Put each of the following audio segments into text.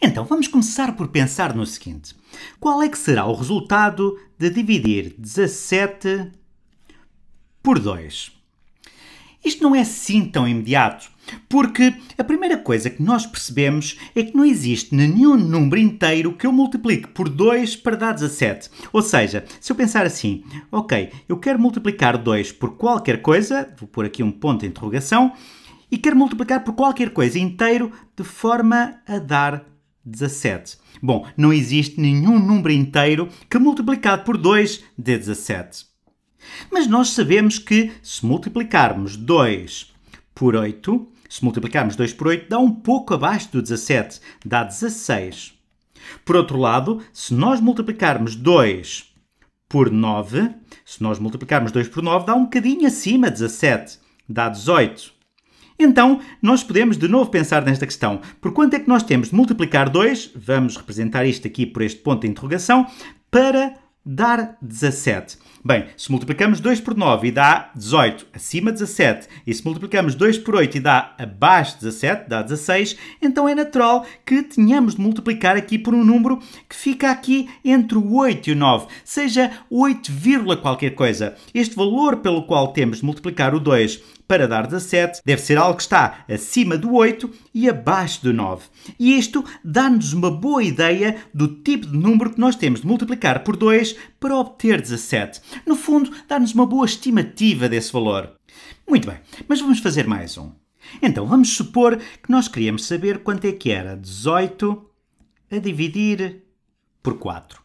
Então vamos começar por pensar no seguinte: qual é que será o resultado de dividir 17 por 2? Isto não é assim tão imediato, porque a primeira coisa que nós percebemos é que não existe nenhum número inteiro que eu multiplique por 2 para dar 17. Ou seja, se eu pensar assim, ok, eu quero multiplicar 2 por qualquer coisa, vou pôr aqui um ponto de interrogação, e quero multiplicar por qualquer coisa inteiro de forma a dar 17. Bom, não existe nenhum número inteiro que multiplicado por 2 dê 17. Mas nós sabemos que se multiplicarmos 2 por 8, se multiplicarmos 2 por 8, dá um pouco abaixo do 17, dá 16. Por outro lado, se nós multiplicarmos 2 por 9, se nós multiplicarmos 2 por 9, dá um bocadinho acima, 17, dá 18. Então, nós podemos de novo pensar nesta questão. Por quanto é que nós temos de multiplicar 2, vamos representar isto aqui por este ponto de interrogação, para dar 17? Bem, se multiplicamos 2 por 9 e dá 18, acima 17, e se multiplicamos 2 por 8 e dá abaixo 17, dá 16, então é natural que tenhamos de multiplicar aqui por um número que fica aqui entre o 8 e o 9, seja 8, qualquer coisa. Este valor pelo qual temos de multiplicar o 2 para dar 17 deve ser algo que está acima do 8 e abaixo do 9. E isto dá-nos uma boa ideia do tipo de número que nós temos de multiplicar por 2 para obter 17. No fundo, dá-nos uma boa estimativa desse valor. Muito bem, mas vamos fazer mais um. Então, vamos supor que nós queríamos saber quanto é que era 18 a dividir por 4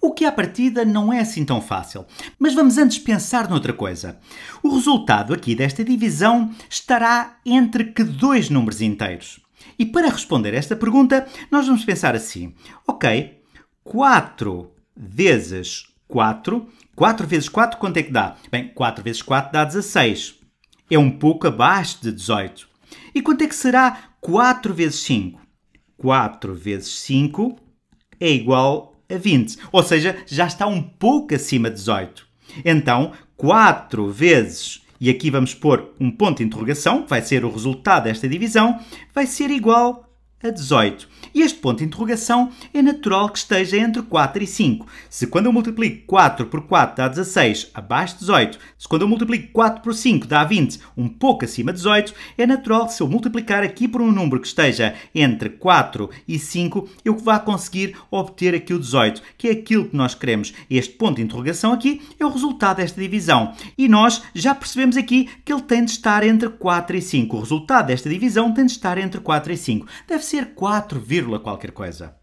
o que à partida não é assim tão fácil. Mas vamos antes pensar noutra coisa. O resultado aqui desta divisão estará entre que dois números inteiros? E para responder esta pergunta, nós vamos pensar assim: ok, 4 vezes 4. 4 vezes 4, quanto é que dá? Bem, 4 vezes 4 dá 16. É um pouco abaixo de 18. E quanto é que será 4 vezes 5? 4 vezes 5 é igual a 20, ou seja, já está um pouco acima de 18. Então, 4 vezes, e aqui vamos pôr um ponto de interrogação, que vai ser o resultado desta divisão, vai ser igual a 18. E este ponto de interrogação é natural que esteja entre 4 e 5. Se quando eu multiplico 4 por 4 dá 16, abaixo de 18, se quando eu multiplico 4 por 5 dá 20, um pouco acima de 18, é natural que se eu multiplicar aqui por um número que esteja entre 4 e 5, eu vá conseguir obter aqui o 18, que é aquilo que nós queremos. Este ponto de interrogação aqui é o resultado desta divisão. E nós já percebemos aqui que ele tem de estar entre 4 e 5. O resultado desta divisão tem de estar entre 4 e 5. Deve ser 4, qualquer coisa.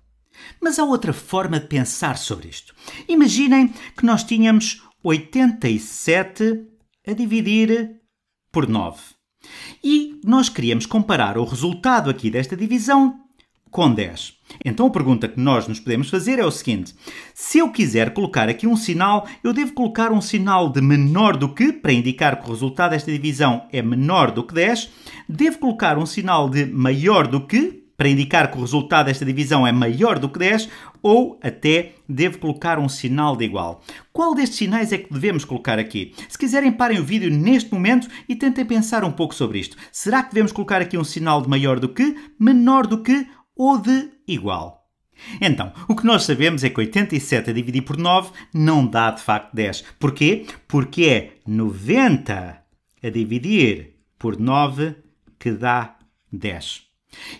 Mas há outra forma de pensar sobre isto. Imaginem que nós tínhamos 87 a dividir por 9. E nós queríamos comparar o resultado aqui desta divisão com 10. Então a pergunta que nós nos podemos fazer é o seguinte: se eu quiser colocar aqui um sinal, eu devo colocar um sinal de menor do que, para indicar que o resultado desta divisão é menor do que 10, devo colocar um sinal de maior do que, para indicar que o resultado desta divisão é maior do que 10 ou até devo colocar um sinal de igual. Qual destes sinais é que devemos colocar aqui? Se quiserem, parem o vídeo neste momento e tentem pensar um pouco sobre isto. Será que devemos colocar aqui um sinal de maior do que, menor do que ou de igual? Então, o que nós sabemos é que 87 a dividir por 9 não dá de facto 10. Porquê? Porque é 90 a dividir por 9 que dá 10.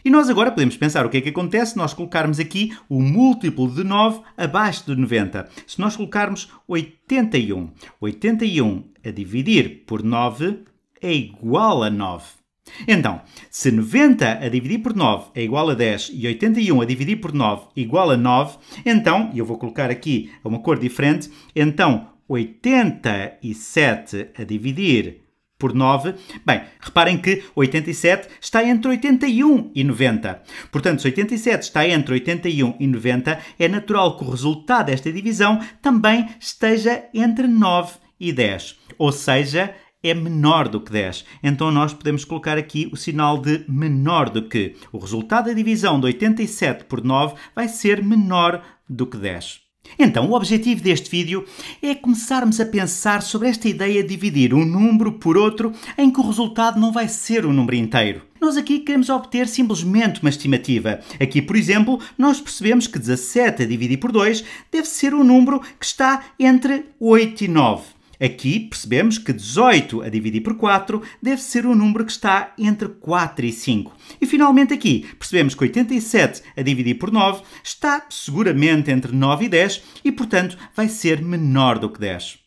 E nós agora podemos pensar o que é que acontece se nós colocarmos aqui o múltiplo de 9 abaixo de 90. Se nós colocarmos 81, 81 a dividir por 9 é igual a 9. Então, se 90 a dividir por 9 é igual a 10 e 81 a dividir por 9 é igual a 9, então, e eu vou colocar aqui uma cor diferente, então 87 a dividir por 9. Bem, reparem que 87 está entre 81 e 90. Portanto, se 87 está entre 81 e 90, é natural que o resultado desta divisão também esteja entre 9 e 10. Ou seja, é menor do que 10. Então nós podemos colocar aqui o sinal de menor do que. O resultado da divisão de 87 por 9 vai ser menor do que 10. Então, o objetivo deste vídeo é começarmos a pensar sobre esta ideia de dividir um número por outro em que o resultado não vai ser o um número inteiro. Nós aqui queremos obter simplesmente uma estimativa. Aqui, por exemplo, nós percebemos que 17 a dividir por 2 deve ser o um número que está entre 8 e 9. Aqui percebemos que 18 a dividir por 4 deve ser um número que está entre 4 e 5. E finalmente aqui percebemos que 87 a dividir por 9 está seguramente entre 9 e 10 e, portanto, vai ser menor do que 10.